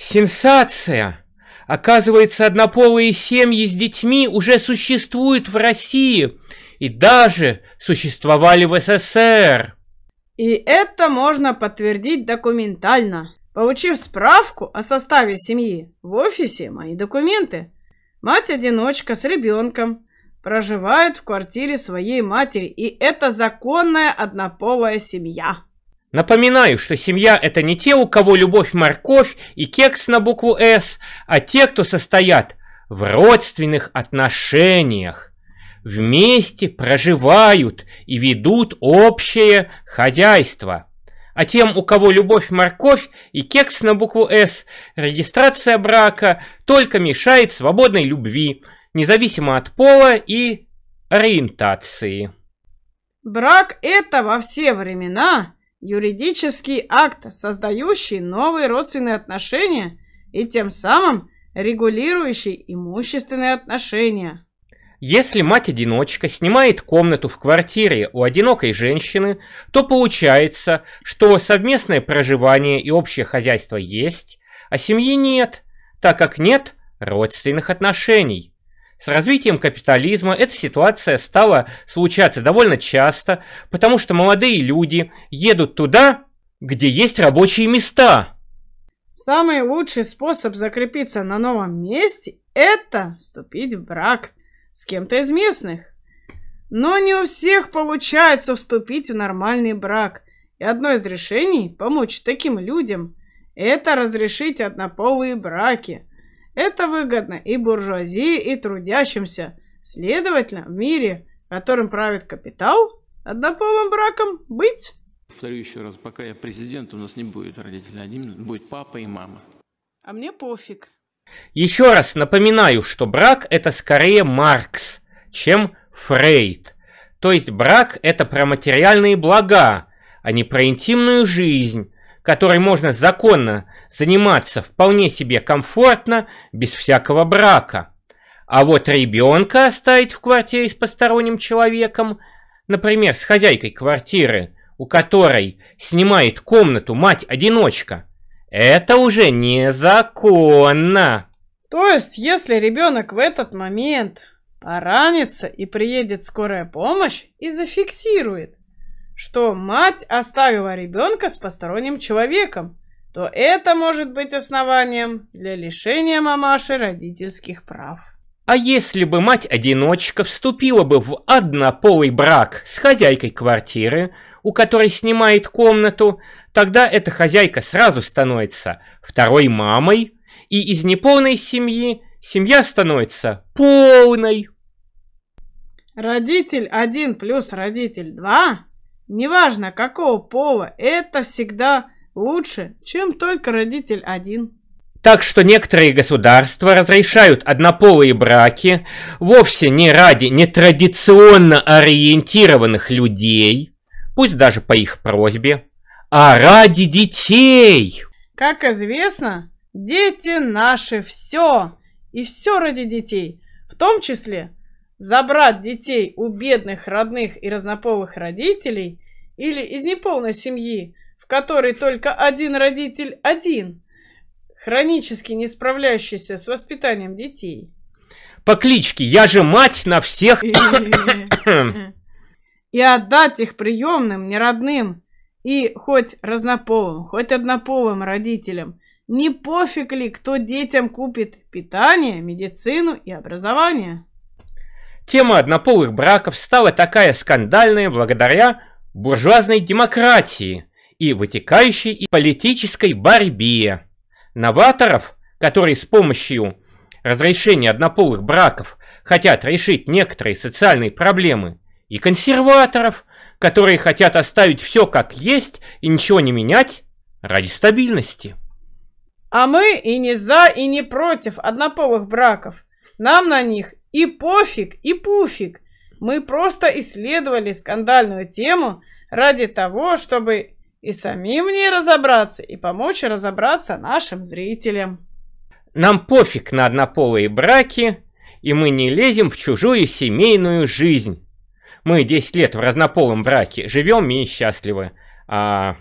Сенсация! Оказывается, однополые семьи с детьми уже существуют в России и даже существовали в СССР. И это можно подтвердить документально. Получив справку о составе семьи в офисе, мои документы. Мать-одиночка с ребенком проживает в квартире своей матери, и это законная однополая семья. Напоминаю, что семья – это не те, у кого любовь морковь и кекс на букву «С», а те, кто состоят в родственных отношениях, вместе проживают и ведут общее хозяйство. А тем, у кого любовь морковь и кекс на букву «С», регистрация брака только мешает свободной любви, независимо от пола и ориентации. Брак – это во все времена Юридический акт, создающий новые родственные отношения и тем самым регулирующий имущественные отношения. Если мать-одиночка снимает комнату в квартире у одинокой женщины, то получается, что совместное проживание и общее хозяйство есть, а семьи нет, так как нет родственных отношений. С развитием капитализма эта ситуация стала случаться довольно часто, потому что молодые люди едут туда, где есть рабочие места. Самый лучший способ закрепиться на новом месте – это вступить в брак с кем-то из местных. Но не у всех получается вступить в нормальный брак. И одно из решений – помочь таким людям – это разрешить однополые браки – это выгодно и буржуазии, и трудящимся. Следовательно, в мире, которым правит капитал, однополым браком быть. Повторю еще раз, пока я президент, у нас не будет родителей, один а будет папа и мама. А мне пофиг. Еще раз напоминаю, что брак это скорее Маркс, чем Фрейд. То есть брак это про материальные блага, а не про интимную жизнь, которой можно законно заниматься вполне себе комфортно, без всякого брака. А вот ребенка оставить в квартире с посторонним человеком, например, с хозяйкой квартиры, у которой снимает комнату мать-одиночка, это уже незаконно. То есть, если ребенок в этот момент поранится и приедет скорая помощь и зафиксирует, что мать оставила ребенка с посторонним человеком, то это может быть основанием для лишения мамаши родительских прав. А если бы мать-одиночка вступила бы в однополый брак с хозяйкой квартиры, у которой снимает комнату, тогда эта хозяйка сразу становится второй мамой, и из неполной семьи семья становится полной. Родитель 1 плюс родитель 2 Неважно, какого пола, это всегда лучше, чем только родитель один. Так что некоторые государства разрешают однополые браки вовсе не ради нетрадиционно ориентированных людей, пусть даже по их просьбе, а ради детей. Как известно, дети наши все, и все ради детей, в том числе – забрать детей у бедных родных и разнополых родителей или из неполной семьи, в которой только один родитель один, хронически не справляющийся с воспитанием детей. По кличке «Я же мать на всех!» э, э, э. И отдать их приемным, неродным и хоть разнополым, хоть однополым родителям. Не пофиг ли, кто детям купит питание, медицину и образование? Тема однополых браков стала такая скандальная благодаря буржуазной демократии и вытекающей и политической борьбе. Новаторов, которые с помощью разрешения однополых браков хотят решить некоторые социальные проблемы, и консерваторов, которые хотят оставить все как есть и ничего не менять ради стабильности. А мы и не за, и не против однополых браков. Нам на них и пофиг, и пуфиг. Мы просто исследовали скандальную тему ради того, чтобы и самим в ней разобраться, и помочь разобраться нашим зрителям. Нам пофиг на однополые браки, и мы не лезем в чужую семейную жизнь. Мы 10 лет в разнополом браке живем и счастливы, а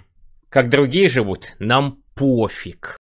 как другие живут, нам пофиг.